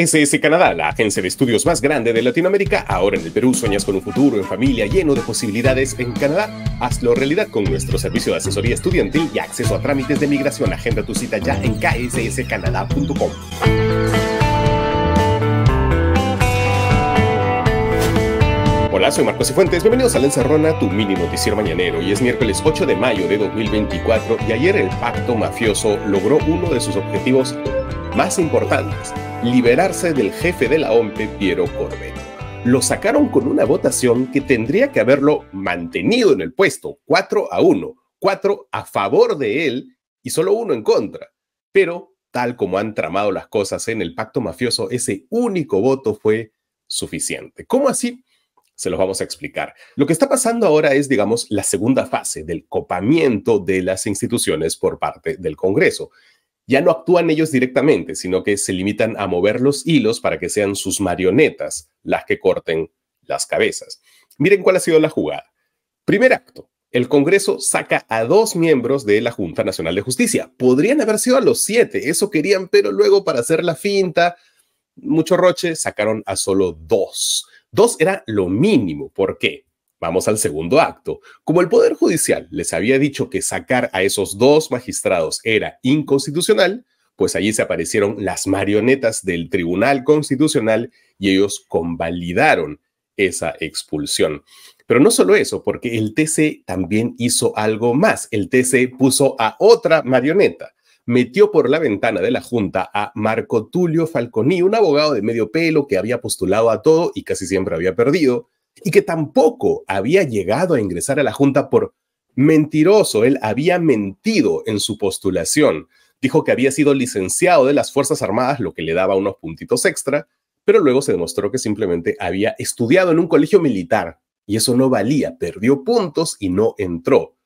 SS Canadá, la agencia de estudios más grande de Latinoamérica, ahora en el Perú sueñas con un futuro en familia lleno de posibilidades en Canadá. Hazlo realidad con nuestro servicio de asesoría estudiantil y acceso a trámites de migración. Agenda tu cita ya en ksscanada.com Hola, soy Marcos Cifuentes. Bienvenidos a La tu mini noticiero mañanero. Y es miércoles 8 de mayo de 2024 y ayer el pacto mafioso logró uno de sus objetivos más importantes liberarse del jefe de la OMP, Piero Corbet. Lo sacaron con una votación que tendría que haberlo mantenido en el puesto, 4 a 1, 4 a favor de él y solo uno en contra. Pero, tal como han tramado las cosas en el pacto mafioso, ese único voto fue suficiente. ¿Cómo así? Se los vamos a explicar. Lo que está pasando ahora es, digamos, la segunda fase del copamiento de las instituciones por parte del Congreso ya no actúan ellos directamente, sino que se limitan a mover los hilos para que sean sus marionetas las que corten las cabezas. Miren cuál ha sido la jugada. Primer acto, el Congreso saca a dos miembros de la Junta Nacional de Justicia. Podrían haber sido a los siete, eso querían, pero luego para hacer la finta, mucho roche, sacaron a solo dos. Dos era lo mínimo. ¿Por qué? Vamos al segundo acto. Como el Poder Judicial les había dicho que sacar a esos dos magistrados era inconstitucional, pues allí se aparecieron las marionetas del Tribunal Constitucional y ellos convalidaron esa expulsión. Pero no solo eso, porque el TC también hizo algo más. El TC puso a otra marioneta metió por la ventana de la Junta a Marco Tulio Falconi, un abogado de medio pelo que había postulado a todo y casi siempre había perdido, y que tampoco había llegado a ingresar a la Junta por mentiroso. Él había mentido en su postulación. Dijo que había sido licenciado de las Fuerzas Armadas, lo que le daba unos puntitos extra, pero luego se demostró que simplemente había estudiado en un colegio militar y eso no valía, perdió puntos y no entró.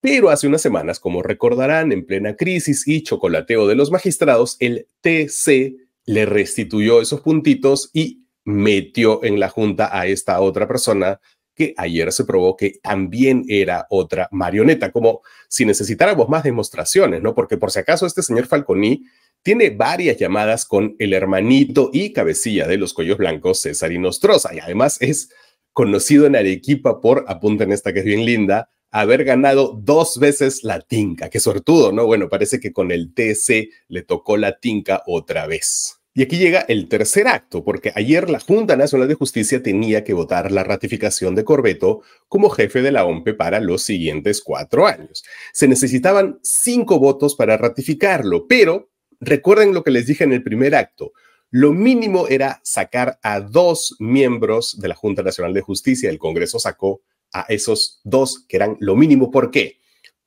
Pero hace unas semanas, como recordarán, en plena crisis y chocolateo de los magistrados, el TC le restituyó esos puntitos y metió en la junta a esta otra persona que ayer se probó que también era otra marioneta, como si necesitáramos más demostraciones, ¿no? Porque por si acaso este señor Falconi tiene varias llamadas con el hermanito y cabecilla de los cuellos blancos, César Inostroza, y además es conocido en Arequipa por, apunten esta que es bien linda, haber ganado dos veces la tinca. Qué sortudo, ¿no? Bueno, parece que con el TC le tocó la tinca otra vez. Y aquí llega el tercer acto, porque ayer la Junta Nacional de Justicia tenía que votar la ratificación de Corbeto como jefe de la OMPE para los siguientes cuatro años. Se necesitaban cinco votos para ratificarlo, pero recuerden lo que les dije en el primer acto. Lo mínimo era sacar a dos miembros de la Junta Nacional de Justicia. El Congreso sacó a esos dos, que eran lo mínimo. ¿Por qué?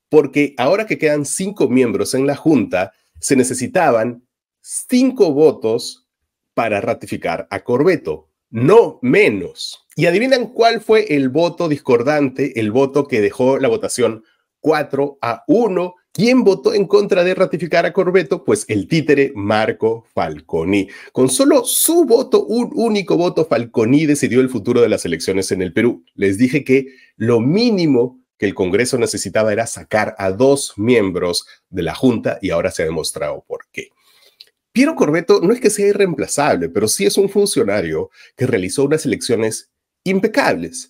Porque ahora que quedan cinco miembros en la Junta, se necesitaban cinco votos para ratificar a Corbeto, no menos. Y adivinan cuál fue el voto discordante, el voto que dejó la votación 4 a 1. ¿Quién votó en contra de ratificar a Corbeto? Pues el títere Marco Falconi. Con solo su voto, un único voto, Falconi decidió el futuro de las elecciones en el Perú. Les dije que lo mínimo que el Congreso necesitaba era sacar a dos miembros de la Junta y ahora se ha demostrado por qué. Piero Corbeto no es que sea irreemplazable, pero sí es un funcionario que realizó unas elecciones impecables,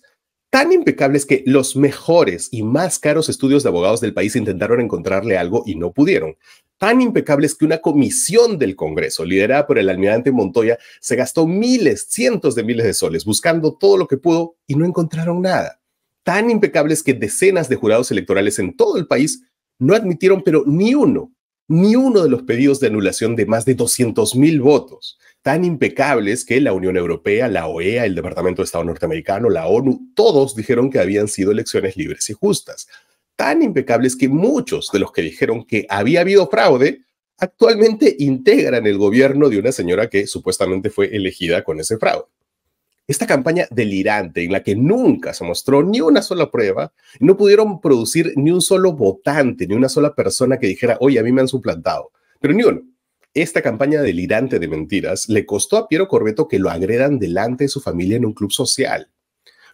tan impecables que los mejores y más caros estudios de abogados del país intentaron encontrarle algo y no pudieron. Tan impecables que una comisión del Congreso, liderada por el almirante Montoya, se gastó miles, cientos de miles de soles buscando todo lo que pudo y no encontraron nada. Tan impecables que decenas de jurados electorales en todo el país no admitieron, pero ni uno, ni uno de los pedidos de anulación de más de 200.000 votos, tan impecables que la Unión Europea, la OEA, el Departamento de Estado norteamericano, la ONU, todos dijeron que habían sido elecciones libres y justas. Tan impecables que muchos de los que dijeron que había habido fraude actualmente integran el gobierno de una señora que supuestamente fue elegida con ese fraude. Esta campaña delirante en la que nunca se mostró ni una sola prueba, no pudieron producir ni un solo votante, ni una sola persona que dijera, oye, a mí me han suplantado, pero ni uno. Esta campaña delirante de mentiras le costó a Piero Corbeto que lo agredan delante de su familia en un club social.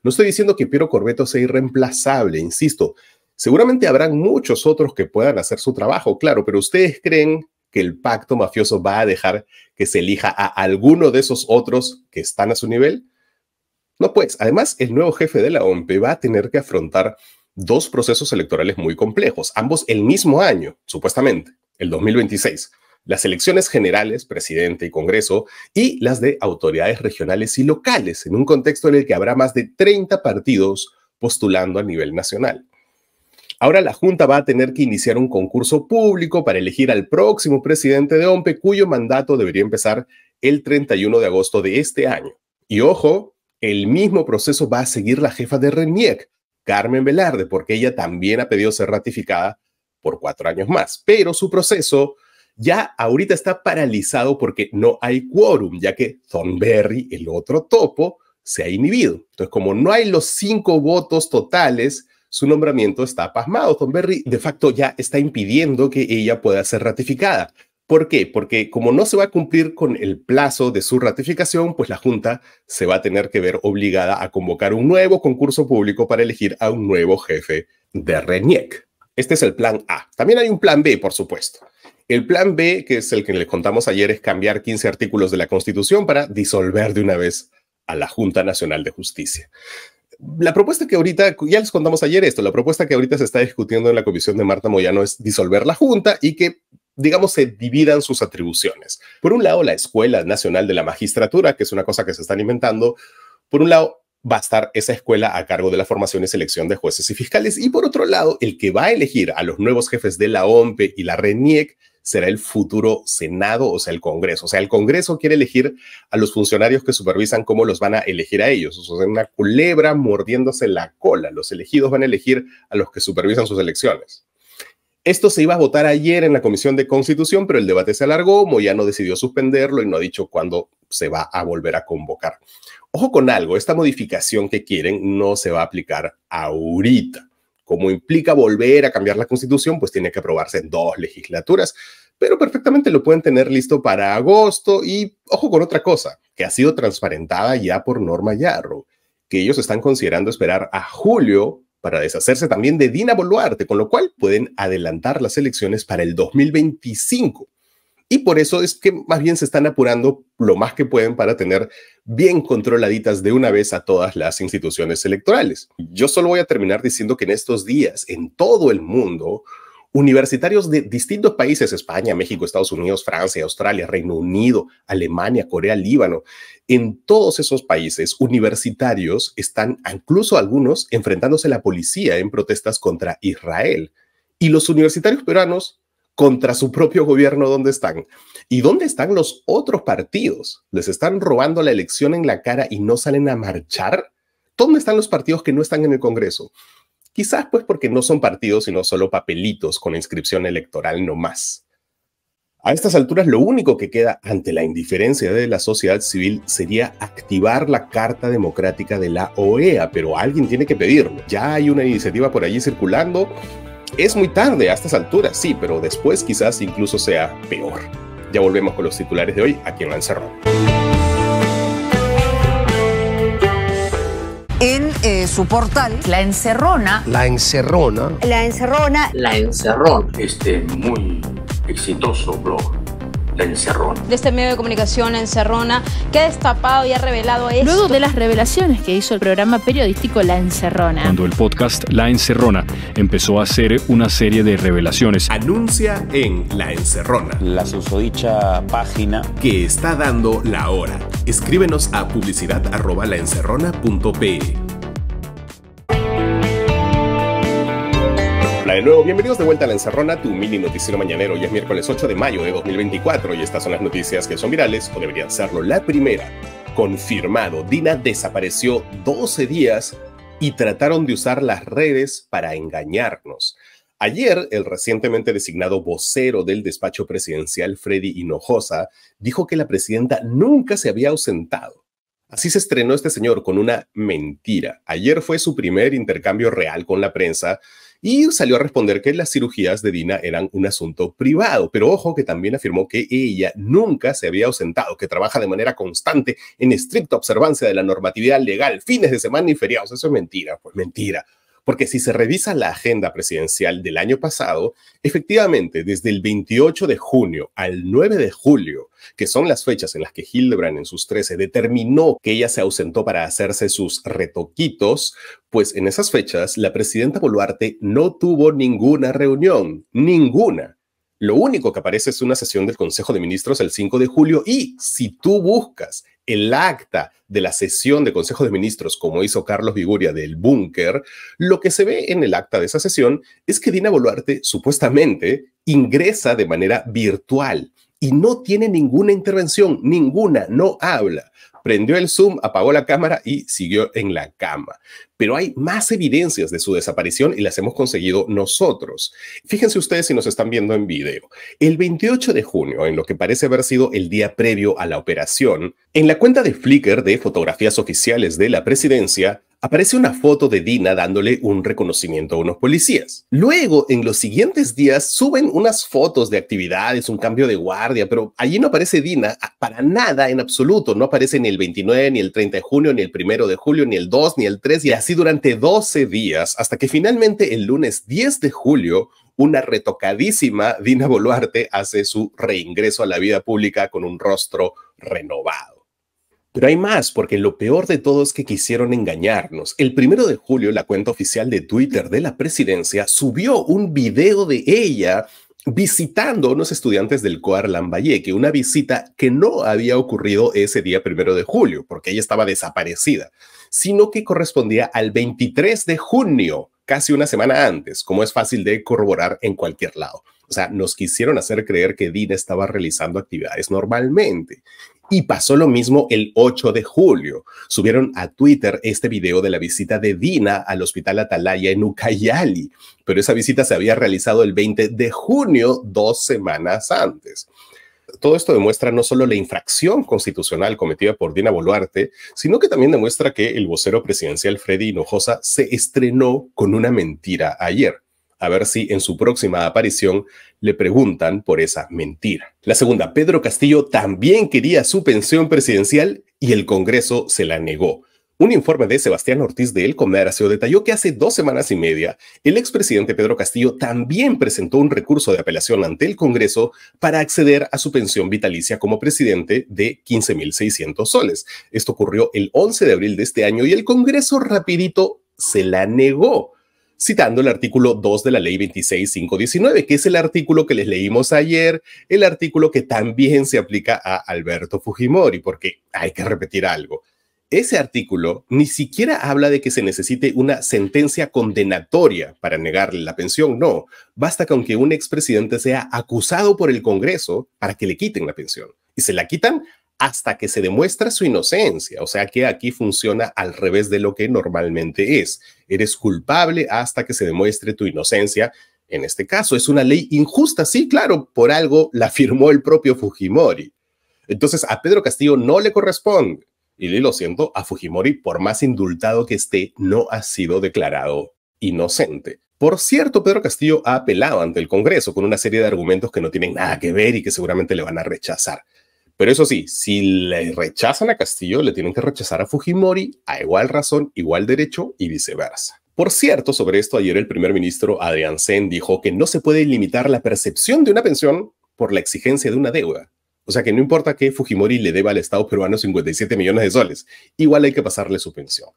No estoy diciendo que Piero Corbeto sea irreemplazable, insisto. Seguramente habrán muchos otros que puedan hacer su trabajo, claro, pero ustedes creen que el pacto mafioso va a dejar que se elija a alguno de esos otros que están a su nivel? No, pues, además, el nuevo jefe de la OMP va a tener que afrontar dos procesos electorales muy complejos, ambos el mismo año, supuestamente, el 2026 las elecciones generales, presidente y Congreso, y las de autoridades regionales y locales, en un contexto en el que habrá más de 30 partidos postulando a nivel nacional. Ahora la Junta va a tener que iniciar un concurso público para elegir al próximo presidente de OMPE, cuyo mandato debería empezar el 31 de agosto de este año. Y ojo, el mismo proceso va a seguir la jefa de RENIEC, Carmen Velarde, porque ella también ha pedido ser ratificada por cuatro años más. Pero su proceso ya ahorita está paralizado porque no hay quórum, ya que Thornberry, el otro topo, se ha inhibido. Entonces, como no hay los cinco votos totales, su nombramiento está pasmado. Thornberry de facto ya está impidiendo que ella pueda ser ratificada. ¿Por qué? Porque como no se va a cumplir con el plazo de su ratificación, pues la Junta se va a tener que ver obligada a convocar un nuevo concurso público para elegir a un nuevo jefe de RENIEC. Este es el plan A. También hay un plan B, por supuesto. El plan B, que es el que les contamos ayer, es cambiar 15 artículos de la Constitución para disolver de una vez a la Junta Nacional de Justicia. La propuesta que ahorita, ya les contamos ayer esto, la propuesta que ahorita se está discutiendo en la comisión de Marta Moyano es disolver la Junta y que digamos, se dividan sus atribuciones. Por un lado, la Escuela Nacional de la Magistratura, que es una cosa que se están inventando. Por un lado, va a estar esa escuela a cargo de la formación y selección de jueces y fiscales. Y por otro lado, el que va a elegir a los nuevos jefes de la OMPE y la RENIEC será el futuro Senado, o sea, el Congreso. O sea, el Congreso quiere elegir a los funcionarios que supervisan cómo los van a elegir a ellos. O sea, una culebra mordiéndose la cola. Los elegidos van a elegir a los que supervisan sus elecciones. Esto se iba a votar ayer en la Comisión de Constitución, pero el debate se alargó, Moyano decidió suspenderlo y no ha dicho cuándo se va a volver a convocar. Ojo con algo, esta modificación que quieren no se va a aplicar ahorita. Como implica volver a cambiar la Constitución, pues tiene que aprobarse en dos legislaturas, pero perfectamente lo pueden tener listo para agosto y ojo con otra cosa, que ha sido transparentada ya por Norma Yarro, que ellos están considerando esperar a julio para deshacerse también de Dina Boluarte, con lo cual pueden adelantar las elecciones para el 2025. Y por eso es que más bien se están apurando lo más que pueden para tener bien controladitas de una vez a todas las instituciones electorales. Yo solo voy a terminar diciendo que en estos días, en todo el mundo, Universitarios de distintos países, España, México, Estados Unidos, Francia, Australia, Reino Unido, Alemania, Corea, Líbano, en todos esos países universitarios están, incluso algunos, enfrentándose a la policía en protestas contra Israel. Y los universitarios peruanos contra su propio gobierno, ¿dónde están? ¿Y dónde están los otros partidos? ¿Les están robando la elección en la cara y no salen a marchar? ¿Dónde están los partidos que no están en el Congreso? Quizás pues porque no son partidos, sino solo papelitos con inscripción electoral no más. A estas alturas lo único que queda ante la indiferencia de la sociedad civil sería activar la Carta Democrática de la OEA, pero alguien tiene que pedirlo. Ya hay una iniciativa por allí circulando. Es muy tarde a estas alturas, sí, pero después quizás incluso sea peor. Ya volvemos con los titulares de hoy aquí en Lanzarote. en eh, su portal. La encerrona. La encerrona. La encerrona. La encerrona. Este muy exitoso blog. La encerrona. De este medio de comunicación, La Encerrona, que ha destapado y ha revelado esto. Luego de las revelaciones que hizo el programa periodístico La Encerrona. Cuando el podcast La Encerrona empezó a hacer una serie de revelaciones. Anuncia en La Encerrona. La susodicha página. Que está dando la hora Escríbenos a publicidad.laencerrona.pe. Hola de nuevo, bienvenidos de vuelta a La Encerrona, tu mini noticiero mañanero. Hoy es miércoles 8 de mayo de 2024 y estas son las noticias que son virales o deberían serlo. La primera, confirmado, Dina desapareció 12 días y trataron de usar las redes para engañarnos. Ayer, el recientemente designado vocero del despacho presidencial, Freddy Hinojosa, dijo que la presidenta nunca se había ausentado. Así se estrenó este señor con una mentira. Ayer fue su primer intercambio real con la prensa y salió a responder que las cirugías de Dina eran un asunto privado, pero ojo que también afirmó que ella nunca se había ausentado, que trabaja de manera constante en estricta observancia de la normatividad legal, fines de semana y feriados. Eso es mentira, pues mentira. Porque si se revisa la agenda presidencial del año pasado, efectivamente, desde el 28 de junio al 9 de julio, que son las fechas en las que Hildebrand en sus 13 determinó que ella se ausentó para hacerse sus retoquitos, pues en esas fechas la presidenta Boluarte no tuvo ninguna reunión, ninguna. Lo único que aparece es una sesión del Consejo de Ministros el 5 de julio y si tú buscas el acta de la sesión de Consejo de Ministros, como hizo Carlos Viguria del búnker, lo que se ve en el acta de esa sesión es que Dina Boluarte supuestamente ingresa de manera virtual y no tiene ninguna intervención, ninguna, no habla. Prendió el Zoom, apagó la cámara y siguió en la cama. Pero hay más evidencias de su desaparición y las hemos conseguido nosotros. Fíjense ustedes si nos están viendo en video. El 28 de junio, en lo que parece haber sido el día previo a la operación, en la cuenta de Flickr de fotografías oficiales de la presidencia, aparece una foto de Dina dándole un reconocimiento a unos policías. Luego, en los siguientes días, suben unas fotos de actividades, un cambio de guardia, pero allí no aparece Dina ah, para nada en absoluto. No aparece ni el 29, ni el 30 de junio, ni el 1 de julio, ni el 2, ni el 3, y así durante 12 días, hasta que finalmente el lunes 10 de julio, una retocadísima Dina Boluarte hace su reingreso a la vida pública con un rostro renovado. Pero hay más, porque lo peor de todo es que quisieron engañarnos. El primero de julio, la cuenta oficial de Twitter de la presidencia subió un video de ella visitando a unos estudiantes del COAR Lambayeque, una visita que no había ocurrido ese día primero de julio, porque ella estaba desaparecida, sino que correspondía al 23 de junio, casi una semana antes, como es fácil de corroborar en cualquier lado. O sea, nos quisieron hacer creer que Dina estaba realizando actividades normalmente. Y pasó lo mismo el 8 de julio. Subieron a Twitter este video de la visita de Dina al Hospital Atalaya en Ucayali, pero esa visita se había realizado el 20 de junio, dos semanas antes. Todo esto demuestra no solo la infracción constitucional cometida por Dina Boluarte, sino que también demuestra que el vocero presidencial Freddy Hinojosa se estrenó con una mentira ayer a ver si en su próxima aparición le preguntan por esa mentira. La segunda, Pedro Castillo también quería su pensión presidencial y el Congreso se la negó. Un informe de Sebastián Ortiz de El Comercio detalló que hace dos semanas y media, el expresidente Pedro Castillo también presentó un recurso de apelación ante el Congreso para acceder a su pensión vitalicia como presidente de 15.600 soles. Esto ocurrió el 11 de abril de este año y el Congreso rapidito se la negó citando el artículo 2 de la ley 26519, que es el artículo que les leímos ayer, el artículo que también se aplica a Alberto Fujimori, porque hay que repetir algo. Ese artículo ni siquiera habla de que se necesite una sentencia condenatoria para negarle la pensión, no, basta con que un expresidente sea acusado por el Congreso para que le quiten la pensión. Y se la quitan hasta que se demuestra su inocencia. O sea que aquí funciona al revés de lo que normalmente es. Eres culpable hasta que se demuestre tu inocencia. En este caso, es una ley injusta, sí, claro, por algo la firmó el propio Fujimori. Entonces, a Pedro Castillo no le corresponde. Y lo siento, a Fujimori, por más indultado que esté, no ha sido declarado inocente. Por cierto, Pedro Castillo ha apelado ante el Congreso con una serie de argumentos que no tienen nada que ver y que seguramente le van a rechazar. Pero eso sí, si le rechazan a Castillo, le tienen que rechazar a Fujimori a igual razón, igual derecho y viceversa. Por cierto, sobre esto ayer el primer ministro Adrián Sen dijo que no se puede limitar la percepción de una pensión por la exigencia de una deuda. O sea que no importa que Fujimori le deba al Estado peruano 57 millones de soles, igual hay que pasarle su pensión.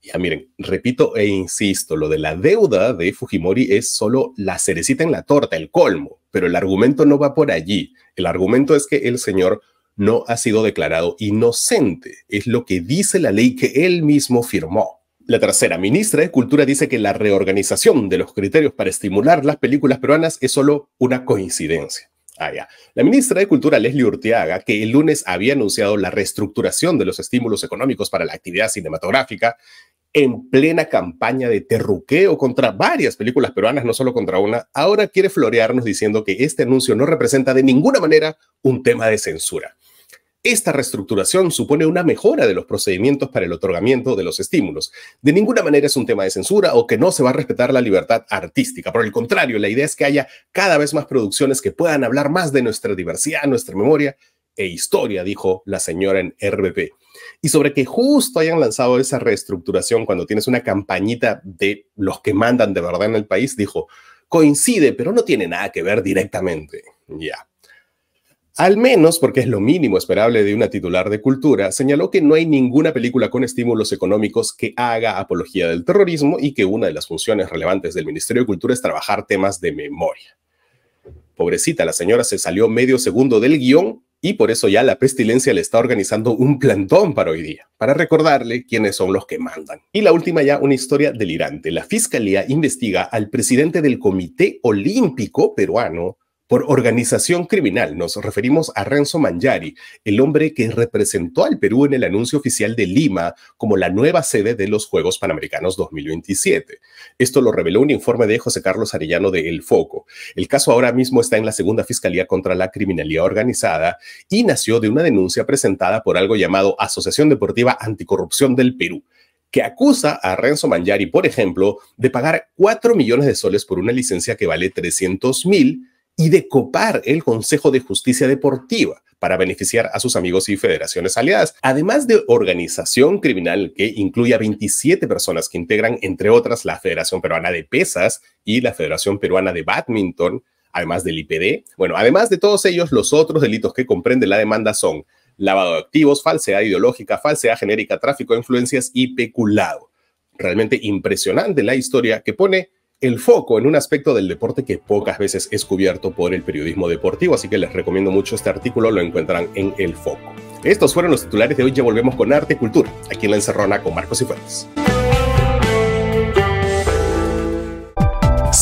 Ya miren, repito e insisto, lo de la deuda de Fujimori es solo la cerecita en la torta, el colmo, pero el argumento no va por allí. El argumento es que el señor no ha sido declarado inocente. Es lo que dice la ley que él mismo firmó. La tercera ministra de Cultura dice que la reorganización de los criterios para estimular las películas peruanas es solo una coincidencia. Ah, La ministra de Cultura, Leslie Urteaga, que el lunes había anunciado la reestructuración de los estímulos económicos para la actividad cinematográfica, en plena campaña de terruqueo contra varias películas peruanas, no solo contra una, ahora quiere florearnos diciendo que este anuncio no representa de ninguna manera un tema de censura. Esta reestructuración supone una mejora de los procedimientos para el otorgamiento de los estímulos. De ninguna manera es un tema de censura o que no se va a respetar la libertad artística. Por el contrario, la idea es que haya cada vez más producciones que puedan hablar más de nuestra diversidad, nuestra memoria e historia, dijo la señora en RBP. Y sobre que justo hayan lanzado esa reestructuración cuando tienes una campañita de los que mandan de verdad en el país, dijo, coincide, pero no tiene nada que ver directamente. Ya. Al menos, porque es lo mínimo esperable de una titular de cultura, señaló que no hay ninguna película con estímulos económicos que haga apología del terrorismo y que una de las funciones relevantes del Ministerio de Cultura es trabajar temas de memoria. Pobrecita, la señora se salió medio segundo del guión y por eso ya la pestilencia le está organizando un plantón para hoy día, para recordarle quiénes son los que mandan. Y la última ya, una historia delirante. La Fiscalía investiga al presidente del Comité Olímpico Peruano, por organización criminal nos referimos a Renzo Mangiari, el hombre que representó al Perú en el anuncio oficial de Lima como la nueva sede de los Juegos Panamericanos 2027. Esto lo reveló un informe de José Carlos Arellano de El Foco. El caso ahora mismo está en la segunda Fiscalía contra la Criminalidad Organizada y nació de una denuncia presentada por algo llamado Asociación Deportiva Anticorrupción del Perú que acusa a Renzo Mangiari, por ejemplo, de pagar 4 millones de soles por una licencia que vale 300 mil y de copar el Consejo de Justicia Deportiva para beneficiar a sus amigos y federaciones aliadas, además de organización criminal que incluye a 27 personas que integran, entre otras, la Federación Peruana de Pesas y la Federación Peruana de Badminton, además del IPD. Bueno, además de todos ellos, los otros delitos que comprende la demanda son lavado de activos, falsedad ideológica, falsedad genérica, tráfico de influencias y peculado. Realmente impresionante la historia que pone el foco en un aspecto del deporte que pocas veces es cubierto por el periodismo deportivo, así que les recomiendo mucho este artículo, lo encuentran en El Foco. Estos fueron los titulares de hoy, ya volvemos con Arte y Cultura, aquí en La Encerrona con Marcos y Fuentes.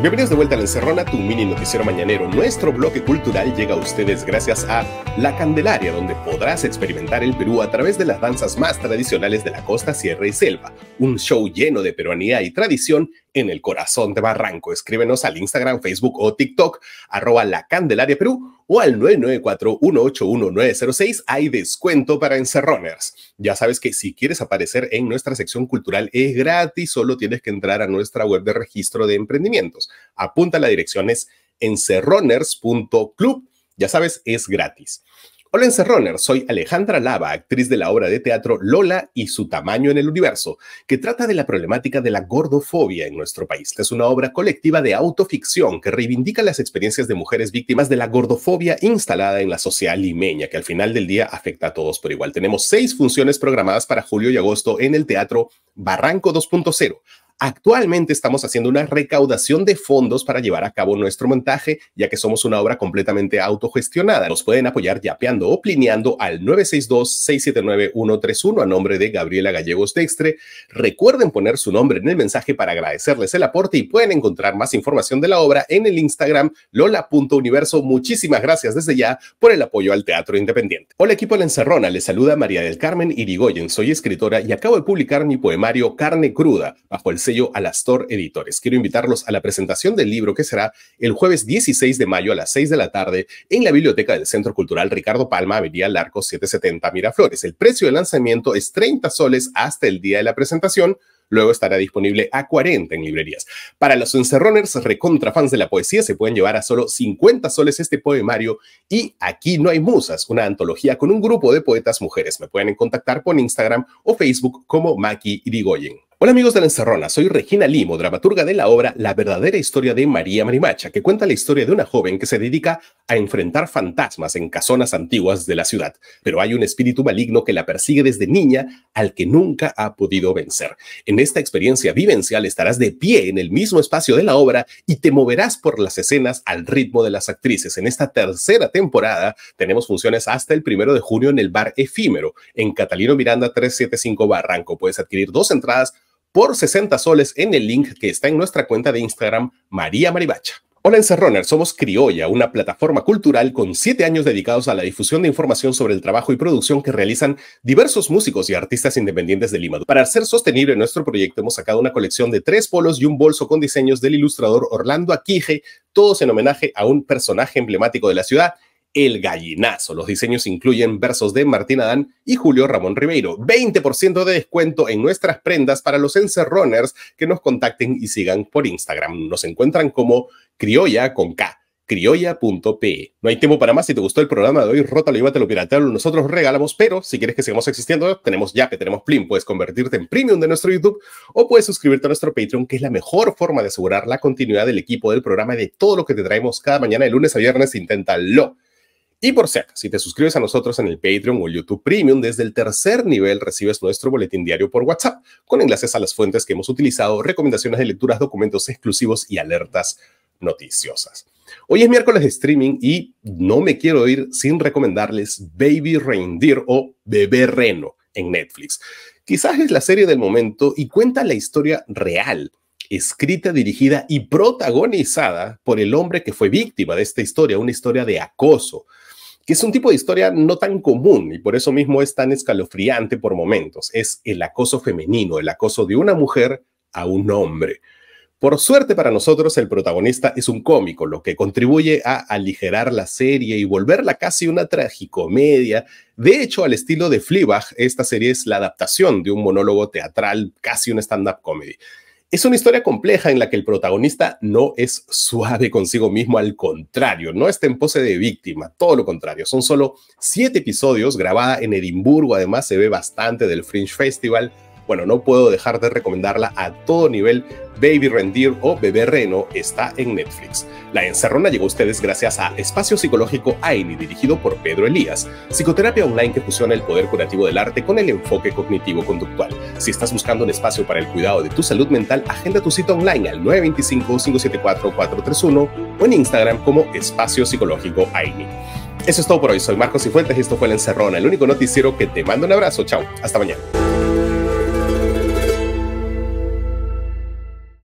Bienvenidos de vuelta a La Encerrona, tu mini noticiero mañanero. Nuestro bloque cultural llega a ustedes gracias a La Candelaria, donde podrás experimentar el Perú a través de las danzas más tradicionales de la costa, sierra y selva. Un show lleno de peruanía y tradición en el corazón de Barranco. Escríbenos al Instagram, Facebook o TikTok, arroba la Candelaria Perú o al 994 181 Hay descuento para encerroners. Ya sabes que si quieres aparecer en nuestra sección cultural es gratis, solo tienes que entrar a nuestra web de registro de emprendimientos. Apunta la dirección es encerroners.club. Ya sabes, es gratis. Hola Encerroner, soy Alejandra Lava, actriz de la obra de teatro Lola y su tamaño en el universo, que trata de la problemática de la gordofobia en nuestro país. Es una obra colectiva de autoficción que reivindica las experiencias de mujeres víctimas de la gordofobia instalada en la sociedad limeña, que al final del día afecta a todos por igual. Tenemos seis funciones programadas para julio y agosto en el teatro Barranco 2.0 Actualmente estamos haciendo una recaudación de fondos para llevar a cabo nuestro montaje, ya que somos una obra completamente autogestionada. Nos pueden apoyar yapeando o plineando al 962-679-131 a nombre de Gabriela Gallegos Dextre. Recuerden poner su nombre en el mensaje para agradecerles el aporte y pueden encontrar más información de la obra en el Instagram lola.universo. Muchísimas gracias desde ya por el apoyo al Teatro Independiente. Hola equipo La Encerrona, les saluda María del Carmen Irigoyen. Soy escritora y acabo de publicar mi poemario Carne Cruda bajo el sello Alastor Editores. Quiero invitarlos a la presentación del libro que será el jueves 16 de mayo a las 6 de la tarde en la biblioteca del Centro Cultural Ricardo Palma, Avenida Larco 770 Miraflores. El precio de lanzamiento es 30 soles hasta el día de la presentación. Luego estará disponible a 40 en librerías. Para los encerroners recontra de la poesía, se pueden llevar a solo 50 soles este poemario y Aquí no hay musas, una antología con un grupo de poetas mujeres. Me pueden contactar por Instagram o Facebook como Maki Irigoyen. Hola amigos de la Encerrona, soy Regina Limo, dramaturga de la obra La verdadera historia de María Marimacha, que cuenta la historia de una joven que se dedica a enfrentar fantasmas en casonas antiguas de la ciudad, pero hay un espíritu maligno que la persigue desde niña al que nunca ha podido vencer. En esta experiencia vivencial estarás de pie en el mismo espacio de la obra y te moverás por las escenas al ritmo de las actrices. En esta tercera temporada tenemos funciones hasta el primero de junio en el bar efímero, en Catalino Miranda 375 Barranco. Puedes adquirir dos entradas por 60 soles en el link que está en nuestra cuenta de Instagram, María Maribacha. Hola Encerroner, somos Criolla, una plataforma cultural con siete años dedicados a la difusión de información sobre el trabajo y producción que realizan diversos músicos y artistas independientes de Lima. Para ser sostenible nuestro proyecto hemos sacado una colección de tres polos y un bolso con diseños del ilustrador Orlando Aquije, todos en homenaje a un personaje emblemático de la ciudad el Gallinazo. Los diseños incluyen versos de Martín Adán y Julio Ramón Ribeiro. 20% de descuento en nuestras prendas para los encerroners que nos contacten y sigan por Instagram. Nos encuentran como criolla con K criolla.pe. No hay tiempo para más. Si te gustó el programa de hoy, rótalo y bátelo, lo Nosotros regalamos, pero si quieres que sigamos existiendo, tenemos que tenemos Plim. Puedes convertirte en premium de nuestro YouTube o puedes suscribirte a nuestro Patreon, que es la mejor forma de asegurar la continuidad del equipo del programa y de todo lo que te traemos cada mañana de lunes a viernes. Inténtalo. Y por cierto, si te suscribes a nosotros en el Patreon o YouTube Premium, desde el tercer nivel recibes nuestro boletín diario por WhatsApp, con enlaces a las fuentes que hemos utilizado, recomendaciones de lecturas, documentos exclusivos y alertas noticiosas. Hoy es miércoles de streaming y no me quiero ir sin recomendarles Baby Reindeer o Bebé Reno en Netflix. Quizás es la serie del momento y cuenta la historia real escrita, dirigida y protagonizada por el hombre que fue víctima de esta historia, una historia de acoso que es un tipo de historia no tan común y por eso mismo es tan escalofriante por momentos. Es el acoso femenino, el acoso de una mujer a un hombre. Por suerte para nosotros, el protagonista es un cómico, lo que contribuye a aligerar la serie y volverla casi una tragicomedia. De hecho, al estilo de Fleabag, esta serie es la adaptación de un monólogo teatral, casi un stand-up comedy. Es una historia compleja en la que el protagonista no es suave consigo mismo, al contrario, no está en pose de víctima, todo lo contrario. Son solo siete episodios grabada en Edimburgo, además se ve bastante del Fringe Festival bueno, no puedo dejar de recomendarla a todo nivel. Baby Rendir o Bebé Reno está en Netflix. La encerrona llegó a ustedes gracias a Espacio Psicológico AINI, dirigido por Pedro Elías, psicoterapia online que fusiona el poder curativo del arte con el enfoque cognitivo-conductual. Si estás buscando un espacio para el cuidado de tu salud mental, agenda tu cita online al 925-574-431 o en Instagram como Espacio Psicológico AINI. Eso es todo por hoy. Soy Marcos Cifuentes y esto fue La Encerrona, el único noticiero que te manda un abrazo. Chao, hasta mañana.